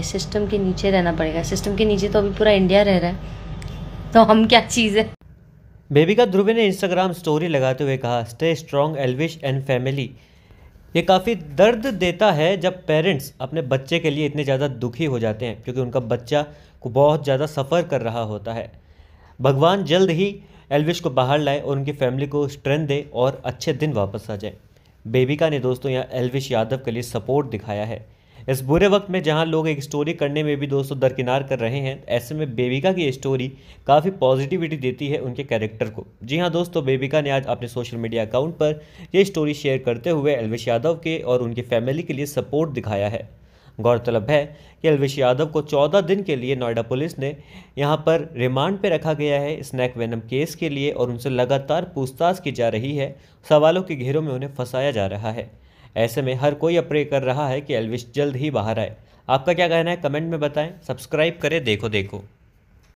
चाहिए सिस्टम के नीचे रहना पड़ेगा सिस्टम के नीचे तो अभी पूरा इंडिया रह रहा है तो हम क्या चीज़ है बेबिका ध्रुवे ने इंस्टाग्राम स्टोरी लगाते हुए कहा stay strong Elvish and family ये काफ़ी दर्द देता है जब पेरेंट्स अपने बच्चे के लिए इतने ज़्यादा दुखी हो जाते हैं क्योंकि उनका बच्चा को बहुत ज़्यादा सफ़र कर रहा होता है भगवान जल्द ही एलविश को बाहर लाए और उनकी फैमिली को स्ट्रेंथ दे और अच्छे दिन वापस आ जाए बेबिका ने दोस्तों यहाँ एलविश यादव के लिए सपोर्ट दिखाया है इस बुरे वक्त में जहां लोग एक स्टोरी करने में भी दोस्तों दरकिनार कर रहे हैं ऐसे में बेबिका की स्टोरी काफ़ी पॉजिटिविटी देती है उनके कैरेक्टर को जी हाँ दोस्तों बेबिका ने आज अपने सोशल मीडिया अकाउंट पर यह स्टोरी शेयर करते हुए अलवेश यादव के और उनकी फैमिली के लिए सपोर्ट दिखाया है गौरतलब है कि अलवेश यादव को 14 दिन के लिए नोएडा पुलिस ने यहां पर रिमांड पर रखा गया है स्नैक वेनम केस के लिए और उनसे लगातार पूछताछ की जा रही है सवालों के घेरों में उन्हें फंसाया जा रहा है ऐसे में हर कोई अप्रे कर रहा है कि एल्विस जल्द ही बाहर आए आपका क्या कहना है कमेंट में बताएं सब्सक्राइब करें देखो देखो